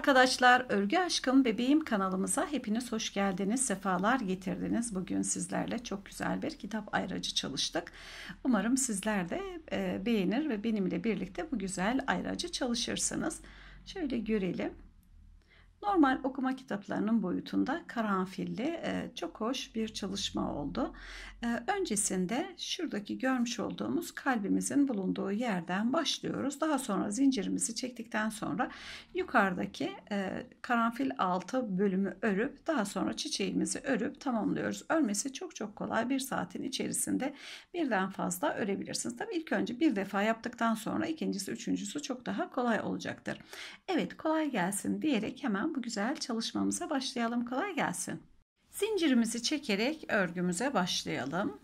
arkadaşlar, Örgü Aşkım Bebeğim kanalımıza hepiniz hoş geldiniz, sefalar getirdiniz. Bugün sizlerle çok güzel bir kitap ayracı çalıştık. Umarım sizler de e, beğenir ve benimle birlikte bu güzel ayracı çalışırsınız. Şöyle görelim. Normal okuma kitaplarının boyutunda karanfilli e, çok hoş bir çalışma oldu. E, öncesinde şuradaki görmüş olduğumuz kalbimizin bulunduğu yerden başlıyoruz. Daha sonra zincirimizi çektikten sonra yukarıdaki e, karanfil altı bölümü örüp daha sonra çiçeğimizi örüp tamamlıyoruz. Örmesi çok çok kolay. Bir saatin içerisinde birden fazla örebilirsiniz. Tabii ilk önce bir defa yaptıktan sonra ikincisi üçüncüsü çok daha kolay olacaktır. Evet kolay gelsin diyerek hemen bu güzel çalışmamıza başlayalım. Kolay gelsin. Zincirimizi çekerek örgümüze başlayalım.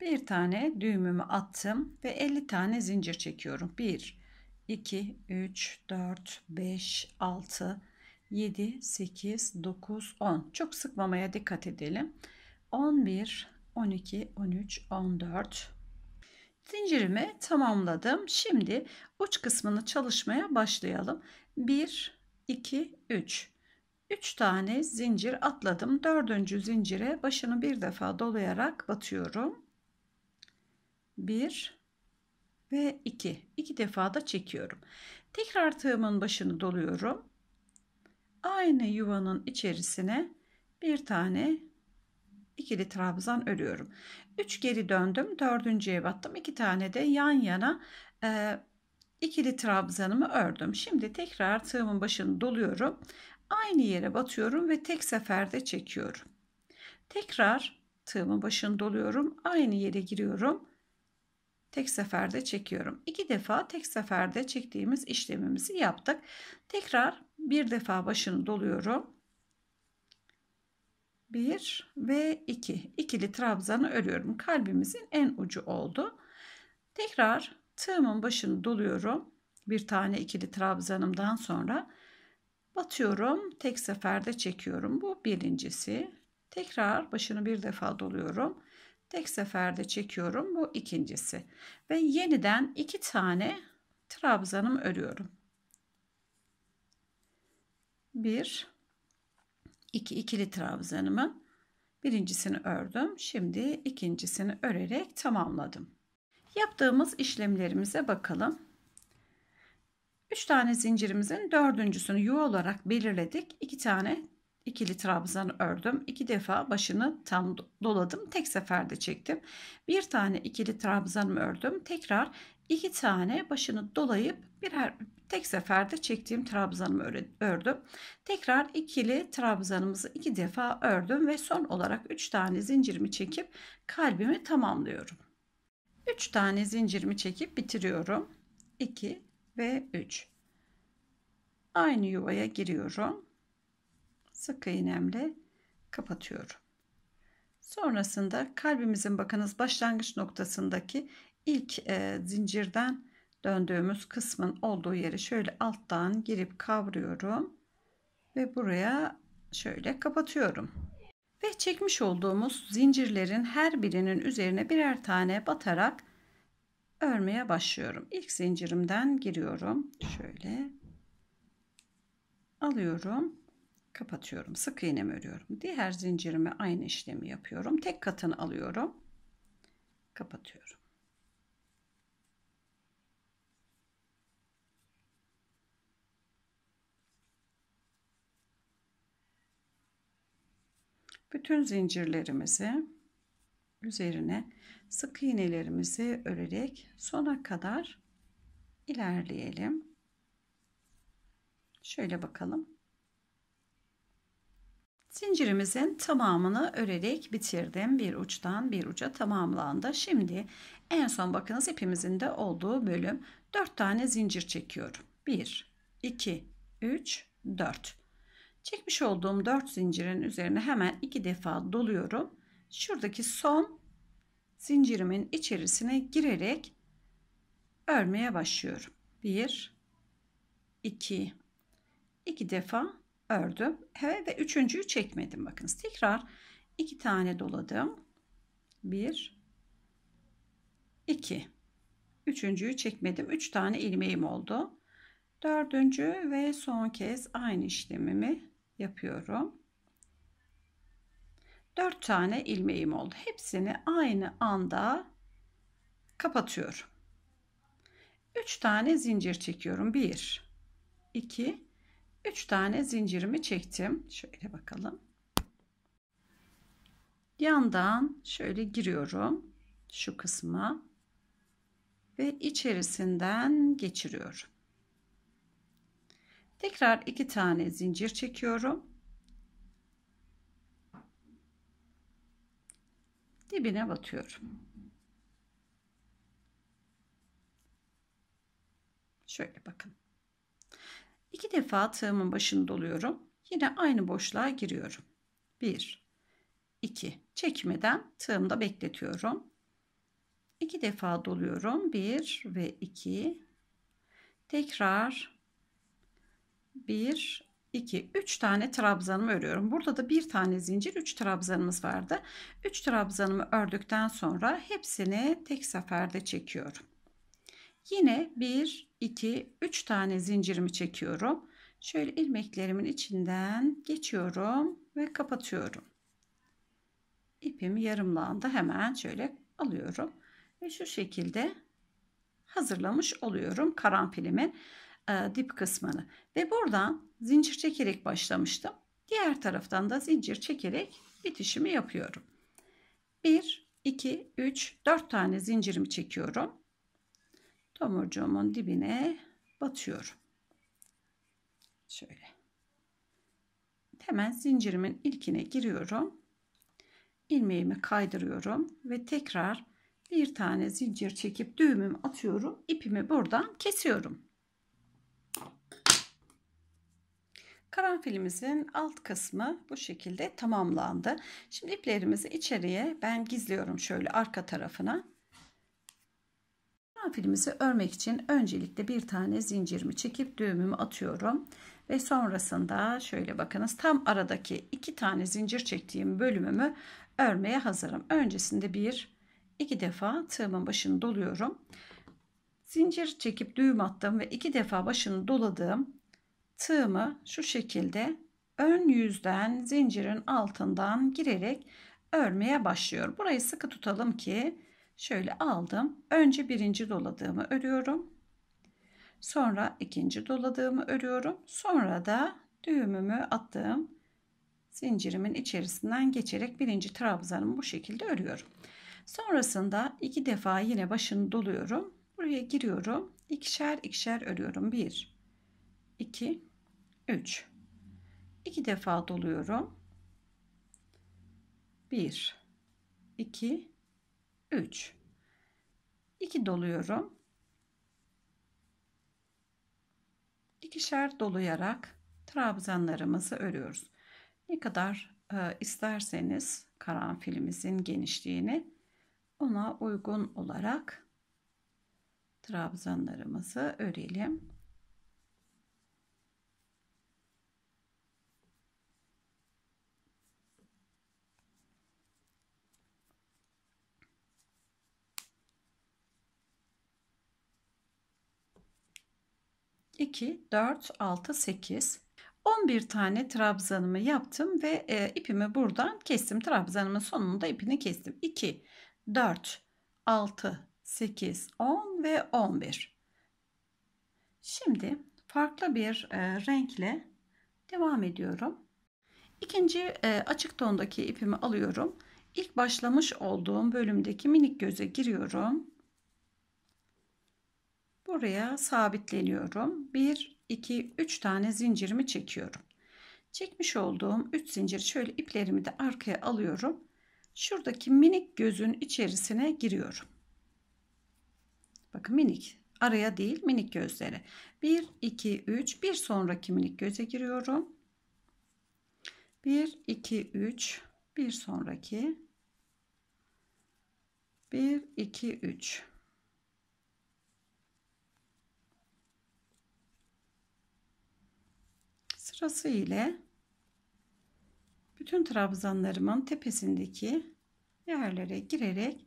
Bir tane düğümümü attım ve 50 tane zincir çekiyorum. 1 2 3 4 5 6 7 8 9 10. Çok sıkmamaya dikkat edelim. 11 12 13 14 Zincirimi tamamladım. Şimdi uç kısmını çalışmaya başlayalım. 1, 2, 3. 3 tane zincir atladım. Dördüncü zincire başını bir defa dolayarak batıyorum. 1 ve 2. 2 defa da çekiyorum. Tekrar tığımın başını doluyorum. Aynı yuvanın içerisine bir tane ikili trabzan örüyorum. 3 geri döndüm. Dördüncüye battım. 2 tane de yan yana e, ikili trabzanımı ördüm. Şimdi tekrar tığımın başını doluyorum. Aynı yere batıyorum ve tek seferde çekiyorum. Tekrar tığımın başını doluyorum. Aynı yere giriyorum. Tek seferde çekiyorum. İki defa tek seferde çektiğimiz işlemimizi yaptık. Tekrar bir defa başını doluyorum. 1 ve 2. ikili trabzanı örüyorum. Kalbimizin en ucu oldu. Tekrar tığımın başını doluyorum. Bir tane ikili trabzanımdan sonra batıyorum. Tek seferde çekiyorum. Bu birincisi. Tekrar başını bir defa doluyorum. Tek seferde çekiyorum. Bu ikincisi. Ve yeniden iki tane trabzanım örüyorum. 1 iki ikili trabzanımı birincisini ördüm. Şimdi ikincisini örerek tamamladım. Yaptığımız işlemlerimize bakalım. 3 tane zincirimizin dördüncüsünü yuva olarak belirledik. 2 tane ikili trabzan ördüm. iki defa başını tam doladım. Tek seferde çektim. Bir tane ikili trabzanımı ördüm. Tekrar iki tane başını dolayıp birer tek seferde çektiğim trabzanımı ördüm. Tekrar ikili trabzanımızı iki defa ördüm ve son olarak üç tane zincirimi çekip kalbimi tamamlıyorum. Üç tane zincirimi çekip bitiriyorum. 2 ve 3. Aynı yuvaya giriyorum sık iğnemle kapatıyorum. Sonrasında kalbimizin bakınız başlangıç noktasındaki ilk e, zincirden döndüğümüz kısmın olduğu yeri şöyle alttan girip kavruyorum ve buraya şöyle kapatıyorum. Ve çekmiş olduğumuz zincirlerin her birinin üzerine birer tane batarak örmeye başlıyorum. İlk zincirimden giriyorum. Şöyle alıyorum kapatıyorum. Sık iğnemi örüyorum. Diğer zincirime aynı işlemi yapıyorum. Tek katını alıyorum. Kapatıyorum. Bütün zincirlerimizi üzerine sık iğnelerimizi örerek sona kadar ilerleyelim. Şöyle bakalım. Zincirimizin tamamını örerek bitirdim. Bir uçtan bir uca tamamlandı. Şimdi en son bakınız ipimizin de olduğu bölüm. 4 tane zincir çekiyorum. 1, 2, 3, 4. Çekmiş olduğum 4 zincirin üzerine hemen 2 defa doluyorum. Şuradaki son zincirimin içerisine girerek örmeye başlıyorum. 1, 2, 2 defa ördüm ve üçüncüyü çekmedim bakınız tekrar iki tane doladım bir iki üçüncüyü çekmedim üç tane ilmeğim oldu dördüncü ve son kez aynı işlemimi yapıyorum dört tane ilmeğim oldu hepsini aynı anda kapatıyorum üç tane zincir çekiyorum bir iki 3 tane zincirimi çektim. Şöyle bakalım. Yandan şöyle giriyorum şu kısma ve içerisinden geçiriyorum. Tekrar iki tane zincir çekiyorum. Dibine batıyorum. Şöyle bakın. İki defa tığımın başını doluyorum. Yine aynı boşluğa giriyorum. 1 2 çekmeden tığımda bekletiyorum. İki defa doluyorum. 1 ve 2 tekrar 1 2 3 tane trabzanımı örüyorum. Burada da bir tane zincir 3 trabzanımız vardı. 3 trabzanımı ördükten sonra hepsini tek seferde çekiyorum. Yine 1, 2, 3 tane zincirimi çekiyorum. Şöyle ilmeklerimin içinden geçiyorum ve kapatıyorum. İpimi yarımlandı hemen şöyle alıyorum. Ve şu şekilde hazırlamış oluyorum karanfilimin e, dip kısmını. Ve buradan zincir çekerek başlamıştım. Diğer taraftan da zincir çekerek bitişimi yapıyorum. 1, 2, 3, 4 tane zincirimi çekiyorum. Tomurcuğumun dibine batıyorum. Şöyle. Hemen zincirimin ilkine giriyorum. Ilmeğimi kaydırıyorum ve tekrar bir tane zincir çekip düğümümü atıyorum. İpimi buradan kesiyorum. Karanfilimizin alt kısmı bu şekilde tamamlandı. Şimdi iplerimizi içeriye ben gizliyorum şöyle arka tarafına. Profilimizi örmek için öncelikle bir tane zincirimi çekip düğümümü atıyorum. Ve sonrasında şöyle bakınız tam aradaki iki tane zincir çektiğim bölümümü örmeye hazırım. Öncesinde bir iki defa tığımın başını doluyorum. Zincir çekip düğüm attım ve iki defa başını doladığım tığımı şu şekilde ön yüzden zincirin altından girerek örmeye başlıyorum. Burayı sıkı tutalım ki Şöyle aldım. Önce birinci doladığımı örüyorum. Sonra ikinci doladığımı örüyorum. Sonra da düğümümü attığım zincirimin içerisinden geçerek birinci trabzanımı bu şekilde örüyorum. Sonrasında iki defa yine başını doluyorum. Buraya giriyorum. ikişer ikişer örüyorum. 1 2 3 2 defa doluyorum. 1 2 3. 2 doluyorum. İkişer dolayarak trabzanlarımızı örüyoruz. Ne kadar e, isterseniz karanfilimizin genişliğini ona uygun olarak trabzanlarımızı örelim. 2, 4, 6, 8. 11 tane trabzanımı yaptım ve e, ipimi buradan kestim. Trabzanımın sonunda ipini kestim. 2, 4, 6, 8, 10 ve 11. Şimdi farklı bir e, renkle devam ediyorum. İkinci e, açık tondaki ipimi alıyorum. İlk başlamış olduğum bölümdeki minik göze giriyorum Buraya sabitleniyorum. 1, 2, 3 tane zincirimi çekiyorum. Çekmiş olduğum 3 zincir şöyle iplerimi de arkaya alıyorum. Şuradaki minik gözün içerisine giriyorum. Bakın minik araya değil minik gözlere. 1, 2, 3 bir sonraki minik göze giriyorum. 1, 2, 3 bir sonraki 1, 2, 3 sırası ile bütün trabzanlarımın tepesindeki yerlere girerek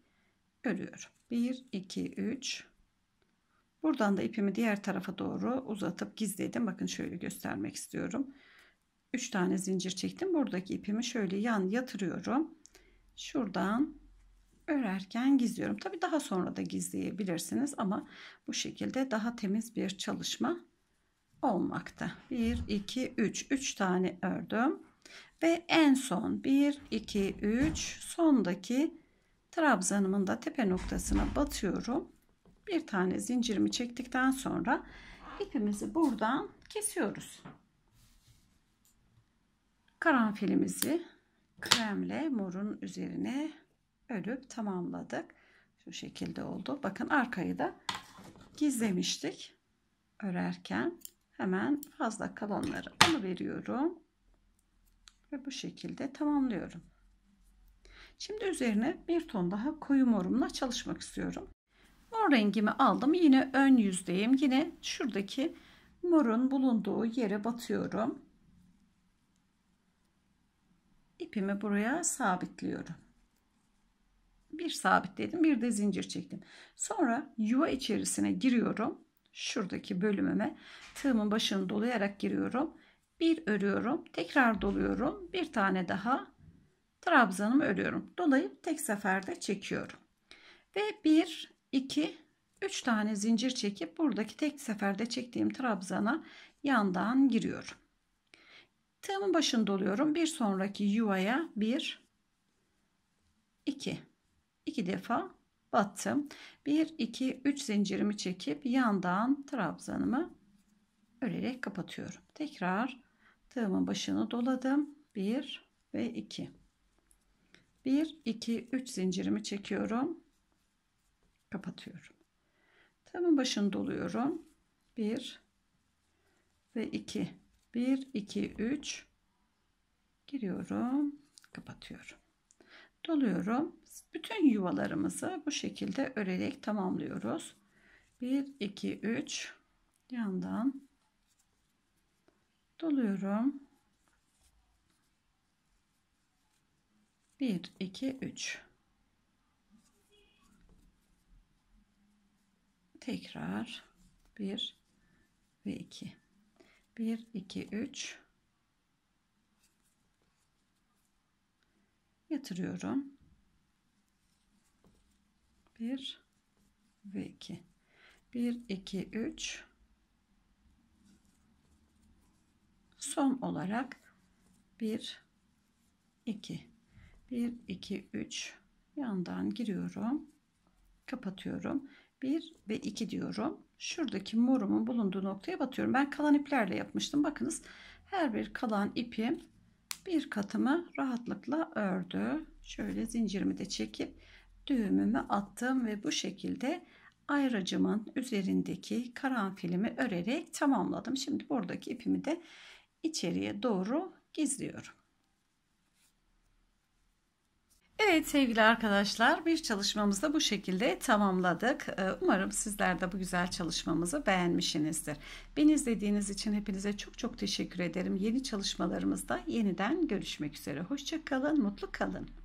örüyorum. 1 2 3 Buradan da ipimi diğer tarafa doğru uzatıp gizledim. Bakın şöyle göstermek istiyorum. 3 tane zincir çektim. Buradaki ipimi şöyle yan yatırıyorum. Şuradan örerken gizliyorum. Tabi daha sonra da gizleyebilirsiniz ama bu şekilde daha temiz bir çalışma olmakta. 1, 2, 3. 3 tane ördüm. Ve en son 1, 2, 3 sondaki trabzanımın da tepe noktasına batıyorum. Bir tane zincirimi çektikten sonra ipimizi buradan kesiyoruz. Karanfilimizi kremle morun üzerine örüp tamamladık. Şu şekilde oldu. Bakın arkayı da gizlemiştik örerken hemen fazla kalanları alıveriyorum ve bu şekilde tamamlıyorum. Şimdi üzerine bir ton daha koyu morumla çalışmak istiyorum. Mor rengimi aldım. Yine ön yüzdeyim. Yine şuradaki morun bulunduğu yere batıyorum. İpimi buraya sabitliyorum. Bir sabitledim, bir de zincir çektim. Sonra yuva içerisine giriyorum şuradaki bölümüme tığımın başını dolayarak giriyorum. Bir örüyorum. Tekrar doluyorum. Bir tane daha trabzanımı örüyorum. Dolayıp tek seferde çekiyorum. Ve 1, 2, 3 tane zincir çekip buradaki tek seferde çektiğim trabzana yandan giriyorum. Tığımın başını doluyorum. Bir sonraki yuvaya 1, 2, 2 defa battım. 1, 2, 3 zincirimi çekip yandan trabzanımı örerek kapatıyorum. Tekrar tığımın başını doladım. 1 ve 2. 1, 2, 3 zincirimi çekiyorum. Kapatıyorum. Tığımın başını doluyorum. 1 ve 2. 1, 2, 3 giriyorum. Kapatıyorum. Doluyorum. Bütün yuvalarımızı bu şekilde örerek tamamlıyoruz. 1, 2, 3 yandan doluyorum. 1, 2, 3 tekrar 1 ve 2 1 2 3 yatırıyorum 1 ve 2 1 2 3 son olarak 1 2 1 2 3 yandan giriyorum kapatıyorum 1 ve 2 diyorum şuradaki morumun bulunduğu noktaya batıyorum ben kalan iplerle yapmıştım bakınız her bir kalan ipim bir katımı rahatlıkla ördü şöyle zincirimi de çekip düğümümü attım ve bu şekilde ayracımın üzerindeki karanfilimi örerek tamamladım. Şimdi buradaki ipimi de içeriye doğru gizliyorum. Evet sevgili arkadaşlar bir çalışmamızda bu şekilde tamamladık. Ee, umarım sizler de bu güzel çalışmamızı beğenmişsinizdir. Beni izlediğiniz için hepinize çok çok teşekkür ederim. Yeni çalışmalarımızda yeniden görüşmek üzere. Hoşçakalın, mutlu kalın.